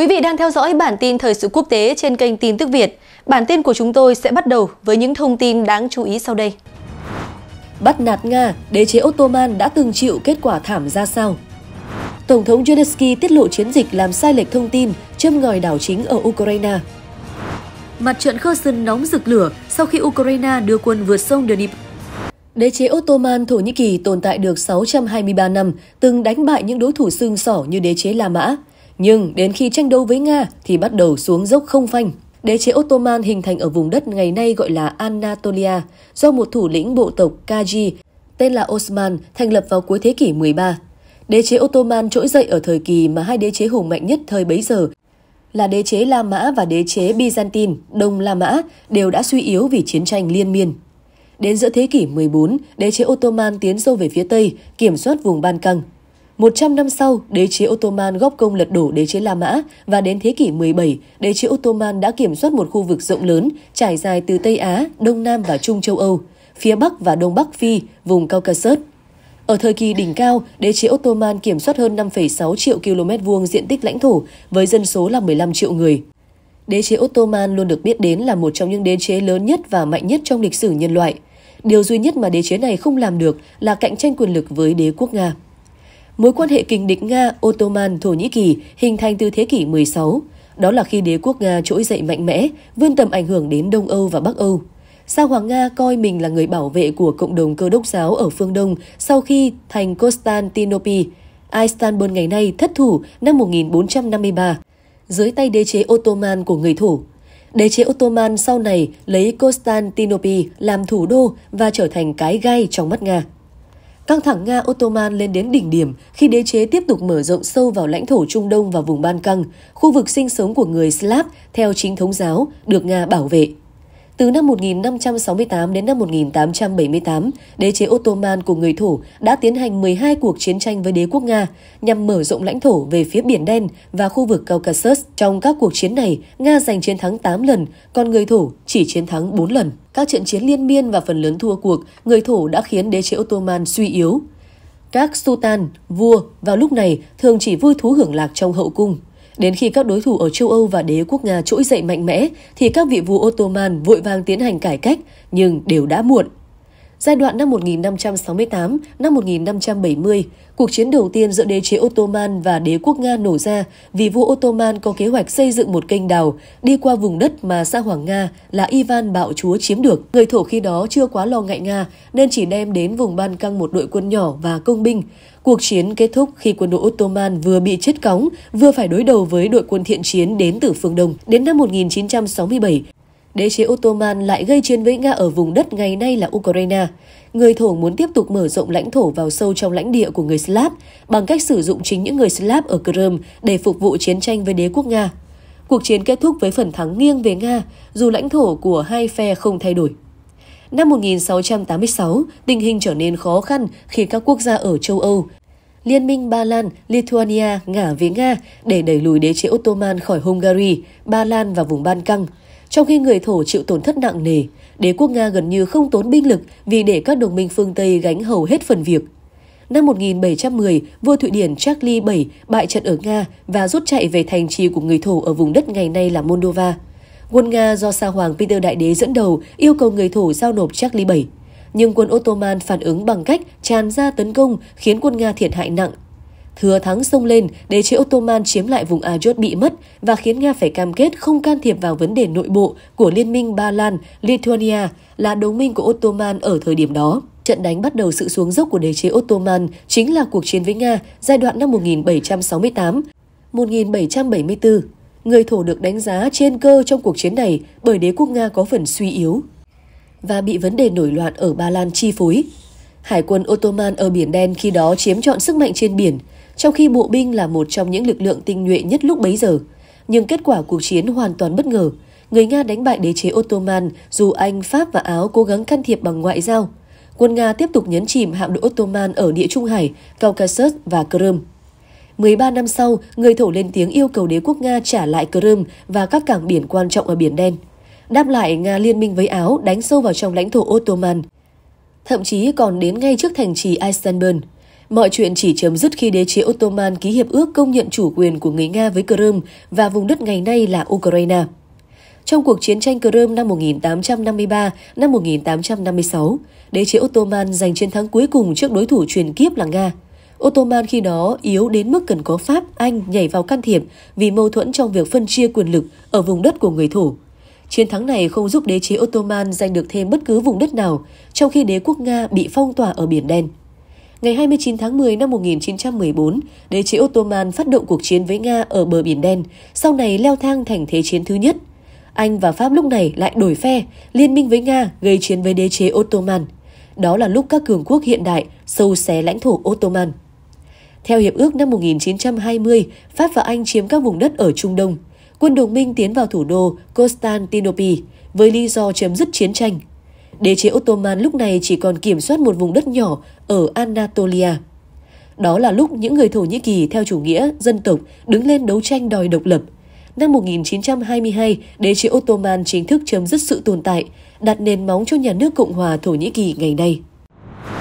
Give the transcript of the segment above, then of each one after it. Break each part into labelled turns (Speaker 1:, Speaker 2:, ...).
Speaker 1: Quý vị đang theo dõi bản tin thời sự quốc tế trên kênh Tin tức Việt. Bản tin của chúng tôi sẽ bắt đầu với những thông tin đáng chú ý sau đây. Bắt nạt Nga, đế chế Ottoman đã từng chịu kết quả thảm ra sao? Tổng thống Zelensky tiết lộ chiến dịch làm sai lệch thông tin, châm ngòi đảo chính ở Ukraine. Mặt trận Kherson nóng rực lửa sau khi Ukraine đưa quân vượt sông Dnipro. Đế chế Ottoman Thổ Nhĩ Kỳ tồn tại được 623 năm, từng đánh bại những đối thủ xương sỏ như đế chế La Mã. Nhưng đến khi tranh đấu với Nga thì bắt đầu xuống dốc không phanh. Đế chế Ottoman hình thành ở vùng đất ngày nay gọi là Anatolia do một thủ lĩnh bộ tộc Kaji tên là Osman thành lập vào cuối thế kỷ 13. Đế chế Ottoman trỗi dậy ở thời kỳ mà hai đế chế hùng mạnh nhất thời bấy giờ là đế chế La Mã và đế chế Byzantine, Đông La Mã đều đã suy yếu vì chiến tranh liên miên. Đến giữa thế kỷ 14, đế chế Ottoman tiến sâu về phía Tây, kiểm soát vùng Ban Căng. 100 năm sau, đế chế Ottoman góp công lật đổ đế chế La Mã và đến thế kỷ 17, đế chế Ottoman đã kiểm soát một khu vực rộng lớn trải dài từ Tây Á, Đông Nam và Trung châu Âu, phía Bắc và Đông Bắc Phi, vùng Caucasus. Ở thời kỳ đỉnh cao, đế chế Ottoman kiểm soát hơn 5,6 triệu km vuông diện tích lãnh thổ với dân số là 15 triệu người. Đế chế Ottoman luôn được biết đến là một trong những đế chế lớn nhất và mạnh nhất trong lịch sử nhân loại. Điều duy nhất mà đế chế này không làm được là cạnh tranh quyền lực với đế quốc Nga. Mối quan hệ kình địch Nga-Ottoman-Thổ Nhĩ Kỳ hình thành từ thế kỷ 16, đó là khi đế quốc Nga trỗi dậy mạnh mẽ, vươn tầm ảnh hưởng đến Đông Âu và Bắc Âu. Sao Hoàng Nga coi mình là người bảo vệ của cộng đồng cơ đốc giáo ở phương Đông sau khi thành Constantinople, Istanbul ngày nay thất thủ năm 1453, dưới tay đế chế Ottoman của người Thổ. Đế chế Ottoman sau này lấy Constantinople làm thủ đô và trở thành cái gai trong mắt Nga. Căng thẳng Nga-Ottoman lên đến đỉnh điểm khi đế chế tiếp tục mở rộng sâu vào lãnh thổ Trung Đông và vùng Ban Căng, khu vực sinh sống của người Slav theo chính thống giáo, được Nga bảo vệ. Từ năm 1568 đến năm 1878, đế chế Ottoman của người Thổ đã tiến hành 12 cuộc chiến tranh với đế quốc Nga nhằm mở rộng lãnh thổ về phía Biển Đen và khu vực Caucasus. Trong các cuộc chiến này, Nga giành chiến thắng 8 lần, còn người Thổ chỉ chiến thắng 4 lần. Các trận chiến liên miên và phần lớn thua cuộc, người Thổ đã khiến đế chế Ottoman suy yếu. Các sultan, vua vào lúc này thường chỉ vui thú hưởng lạc trong hậu cung. Đến khi các đối thủ ở châu Âu và đế quốc Nga trỗi dậy mạnh mẽ, thì các vị vua Ottoman vội vàng tiến hành cải cách, nhưng đều đã muộn. Giai đoạn năm 1568 năm 1570, cuộc chiến đầu tiên giữa đế chế Ottoman và đế quốc Nga nổ ra vì vua Ottoman có kế hoạch xây dựng một kênh đào đi qua vùng đất mà xã Hoàng Nga là Ivan Bạo Chúa chiếm được. Người thổ khi đó chưa quá lo ngại Nga nên chỉ đem đến vùng Ban Căng một đội quân nhỏ và công binh. Cuộc chiến kết thúc khi quân đội Ottoman vừa bị chết cóng, vừa phải đối đầu với đội quân thiện chiến đến từ phương Đông. Đến năm 1967, Đế chế Ottoman lại gây chiến với Nga ở vùng đất ngày nay là Ukraine. Người Thổ muốn tiếp tục mở rộng lãnh thổ vào sâu trong lãnh địa của người Slav bằng cách sử dụng chính những người Slav ở Crimea để phục vụ chiến tranh với đế quốc Nga. Cuộc chiến kết thúc với phần thắng nghiêng về Nga, dù lãnh thổ của hai phe không thay đổi. Năm 1686, tình hình trở nên khó khăn khi các quốc gia ở châu Âu, Liên minh Ba Lan, Lithuania ngả với Nga để đẩy lùi đế chế Ottoman khỏi Hungary, Ba Lan và vùng Ban Căng – trong khi người Thổ chịu tổn thất nặng nề, đế quốc Nga gần như không tốn binh lực vì để các đồng minh phương Tây gánh hầu hết phần việc. Năm 1710, vua Thụy Điển Charles VII bại trận ở Nga và rút chạy về thành trì của người Thổ ở vùng đất ngày nay là Moldova. Quân Nga do Sa Hoàng Peter Đại Đế dẫn đầu yêu cầu người Thổ giao nộp Charles VII. Nhưng quân Ottoman phản ứng bằng cách tràn ra tấn công khiến quân Nga thiệt hại nặng thừa thắng xông lên để chế Ottoman chiếm lại vùng Ajot bị mất và khiến Nga phải cam kết không can thiệp vào vấn đề nội bộ của Liên minh Ba Lan, Lithuania là đồng minh của Ottoman ở thời điểm đó. Trận đánh bắt đầu sự xuống dốc của đế chế Ottoman chính là cuộc chiến với Nga giai đoạn năm 1768 1774. Người thổ được đánh giá trên cơ trong cuộc chiến này bởi đế quốc Nga có phần suy yếu và bị vấn đề nổi loạn ở Ba Lan chi phối. Hải quân Ottoman ở Biển Đen khi đó chiếm trọn sức mạnh trên biển, trong khi bộ binh là một trong những lực lượng tinh nhuệ nhất lúc bấy giờ. Nhưng kết quả cuộc chiến hoàn toàn bất ngờ. Người Nga đánh bại đế chế Ottoman dù Anh, Pháp và Áo cố gắng can thiệp bằng ngoại giao. Quân Nga tiếp tục nhấn chìm hạm đội Ottoman ở địa Trung Hải, Caucasus và Crimea. 13 năm sau, người thổ lên tiếng yêu cầu đế quốc Nga trả lại Crimea và các cảng biển quan trọng ở Biển Đen. Đáp lại, Nga liên minh với Áo đánh sâu vào trong lãnh thổ Ottoman, thậm chí còn đến ngay trước thành trì Istanbul. Mọi chuyện chỉ chấm dứt khi đế chế Ottoman ký hiệp ước công nhận chủ quyền của người Nga với Crimea và vùng đất ngày nay là Ukraine. Trong cuộc chiến tranh Crimea năm 1853 năm 1856, đế chế Ottoman giành chiến thắng cuối cùng trước đối thủ truyền kiếp là Nga. Ottoman khi đó yếu đến mức cần có Pháp, Anh nhảy vào can thiệp vì mâu thuẫn trong việc phân chia quyền lực ở vùng đất của người thủ. Chiến thắng này không giúp đế chế Ottoman giành được thêm bất cứ vùng đất nào, trong khi đế quốc Nga bị phong tỏa ở Biển Đen. Ngày 29 tháng 10 năm 1914, đế chế Ottoman phát động cuộc chiến với Nga ở bờ Biển Đen, sau này leo thang thành thế chiến thứ nhất. Anh và Pháp lúc này lại đổi phe, liên minh với Nga gây chiến với đế chế Ottoman. Đó là lúc các cường quốc hiện đại sâu xé lãnh thổ Ottoman. Theo Hiệp ước năm 1920, Pháp và Anh chiếm các vùng đất ở Trung Đông. Quân đồng minh tiến vào thủ đô Constantinople với lý do chấm dứt chiến tranh. Đế chế Ottoman lúc này chỉ còn kiểm soát một vùng đất nhỏ ở Anatolia. Đó là lúc những người Thổ Nhĩ Kỳ theo chủ nghĩa dân tộc đứng lên đấu tranh đòi độc lập. Năm 1922, đế chế Ottoman chính thức chấm dứt sự tồn tại, đặt nền móng cho nhà nước Cộng hòa Thổ Nhĩ Kỳ ngày nay.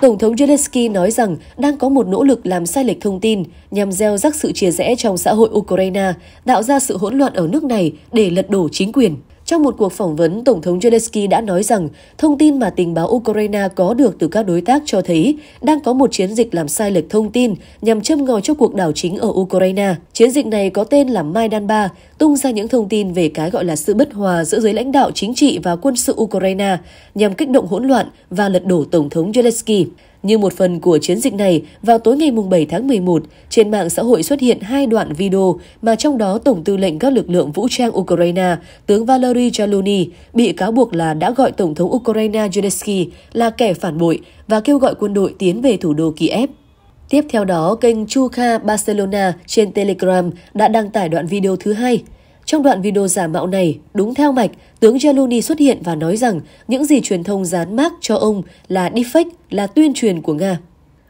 Speaker 1: Tổng thống Zelensky nói rằng đang có một nỗ lực làm sai lệch thông tin nhằm gieo rắc sự chia rẽ trong xã hội Ukraine, tạo ra sự hỗn loạn ở nước này để lật đổ chính quyền. Trong một cuộc phỏng vấn, Tổng thống Zelensky đã nói rằng thông tin mà tình báo Ukraine có được từ các đối tác cho thấy đang có một chiến dịch làm sai lệch thông tin nhằm châm ngòi cho cuộc đảo chính ở Ukraine. Chiến dịch này có tên là Maidan 3, tung ra những thông tin về cái gọi là sự bất hòa giữa giới lãnh đạo chính trị và quân sự Ukraine nhằm kích động hỗn loạn và lật đổ Tổng thống Zelensky. Như một phần của chiến dịch này, vào tối ngày 7 tháng 11, trên mạng xã hội xuất hiện hai đoạn video mà trong đó Tổng tư lệnh các lực lượng vũ trang Ukraine, tướng Valery Chaluny, bị cáo buộc là đã gọi Tổng thống Ukraine Zelensky là kẻ phản bội và kêu gọi quân đội tiến về thủ đô Kiev. Tiếp theo đó, kênh Chu Barcelona trên Telegram đã đăng tải đoạn video thứ hai. Trong đoạn video giả mạo này, đúng theo mạch, tướng Jaluni xuất hiện và nói rằng những gì truyền thông dán mác cho ông là deepfake, là tuyên truyền của Nga.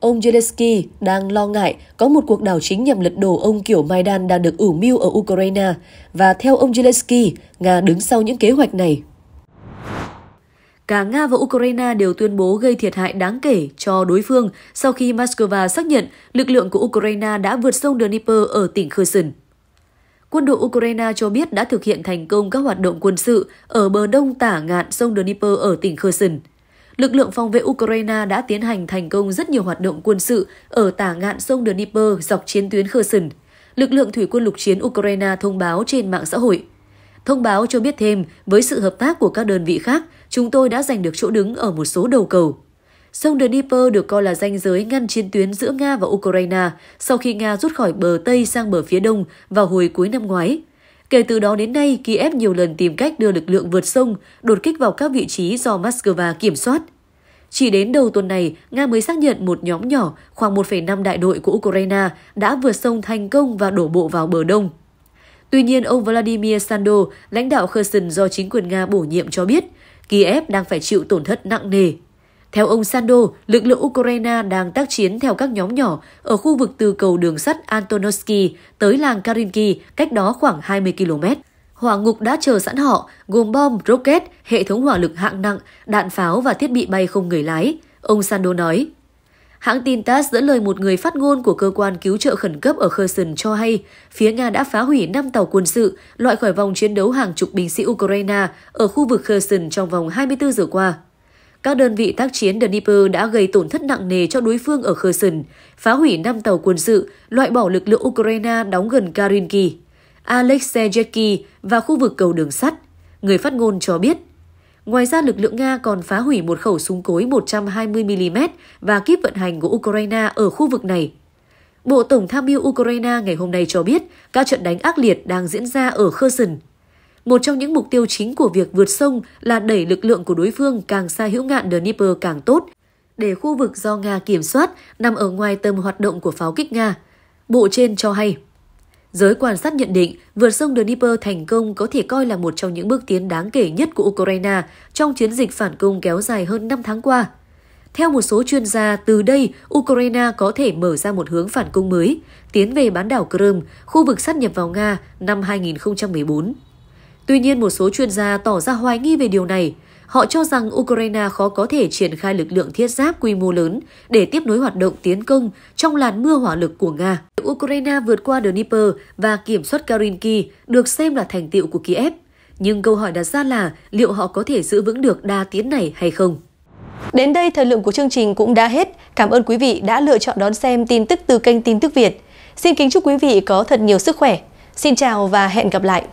Speaker 1: Ông Zelensky đang lo ngại có một cuộc đảo chính nhằm lật đổ ông kiểu Maidan đang được ủ mưu ở Ukraine và theo ông Zelensky, Nga đứng sau những kế hoạch này. Cả Nga và Ukraine đều tuyên bố gây thiệt hại đáng kể cho đối phương sau khi Moscow xác nhận lực lượng của Ukraine đã vượt sông Dnipro ở tỉnh Kherson. Quân đội Ukraine cho biết đã thực hiện thành công các hoạt động quân sự ở bờ đông tả ngạn sông Dnipro ở tỉnh Kherson. Lực lượng phòng vệ Ukraine đã tiến hành thành công rất nhiều hoạt động quân sự ở tả ngạn sông Dnipro dọc chiến tuyến Kherson. Lực lượng thủy quân lục chiến Ukraine thông báo trên mạng xã hội. Thông báo cho biết thêm, với sự hợp tác của các đơn vị khác, chúng tôi đã giành được chỗ đứng ở một số đầu cầu. Sông The được coi là ranh giới ngăn chiến tuyến giữa Nga và Ukraine sau khi Nga rút khỏi bờ Tây sang bờ phía Đông vào hồi cuối năm ngoái. Kể từ đó đến nay, Kiev nhiều lần tìm cách đưa lực lượng vượt sông, đột kích vào các vị trí do Moscow kiểm soát. Chỉ đến đầu tuần này, Nga mới xác nhận một nhóm nhỏ, khoảng 1,5 đại đội của Ukraine đã vượt sông thành công và đổ bộ vào bờ đông. Tuy nhiên, ông Vladimir Sando, lãnh đạo Kherson do chính quyền Nga bổ nhiệm cho biết, Kiev đang phải chịu tổn thất nặng nề theo ông Sando, lực lượng Ukraine đang tác chiến theo các nhóm nhỏ ở khu vực từ cầu đường sắt Antonovsky tới làng Karinki, cách đó khoảng 20 km. Hỏa ngục đã chờ sẵn họ, gồm bom, rocket, hệ thống hỏa lực hạng nặng, đạn pháo và thiết bị bay không người lái, ông Sando nói. Hãng tin TASS dẫn lời một người phát ngôn của cơ quan cứu trợ khẩn cấp ở Kherson cho hay phía Nga đã phá hủy 5 tàu quân sự, loại khỏi vòng chiến đấu hàng chục binh sĩ Ukraine ở khu vực Kherson trong vòng 24 giờ qua. Các đơn vị tác chiến Dnipro đã gây tổn thất nặng nề cho đối phương ở Kherson, phá hủy 5 tàu quân sự, loại bỏ lực lượng Ukraine đóng gần Karinki, Alexeyevsky và khu vực cầu đường sắt, người phát ngôn cho biết. Ngoài ra, lực lượng Nga còn phá hủy một khẩu súng cối 120mm và kíp vận hành của Ukraine ở khu vực này. Bộ Tổng tham mưu Ukraine ngày hôm nay cho biết các trận đánh ác liệt đang diễn ra ở Kherson. Một trong những mục tiêu chính của việc vượt sông là đẩy lực lượng của đối phương càng xa hữu ngạn Dnieper càng tốt, để khu vực do Nga kiểm soát nằm ở ngoài tầm hoạt động của pháo kích Nga. Bộ trên cho hay. Giới quan sát nhận định, vượt sông Dnieper thành công có thể coi là một trong những bước tiến đáng kể nhất của Ukraine trong chiến dịch phản công kéo dài hơn 5 tháng qua. Theo một số chuyên gia, từ đây, Ukraine có thể mở ra một hướng phản công mới, tiến về bán đảo Crimea, khu vực sát nhập vào Nga năm 2014. Tuy nhiên một số chuyên gia tỏ ra hoài nghi về điều này. Họ cho rằng Ukraine khó có thể triển khai lực lượng thiết giáp quy mô lớn để tiếp nối hoạt động tiến công trong làn mưa hỏa lực của Nga. Ukraine vượt qua Dnipro và kiểm soát Karinki được xem là thành tiệu của Kiev. Nhưng câu hỏi đặt ra là liệu họ có thể giữ vững được đa tiến này hay không? Đến đây thời lượng của chương trình cũng đã hết. Cảm ơn quý vị đã lựa chọn đón xem tin tức từ kênh Tin tức Việt. Xin kính chúc quý vị có thật nhiều sức khỏe. Xin chào và hẹn gặp lại!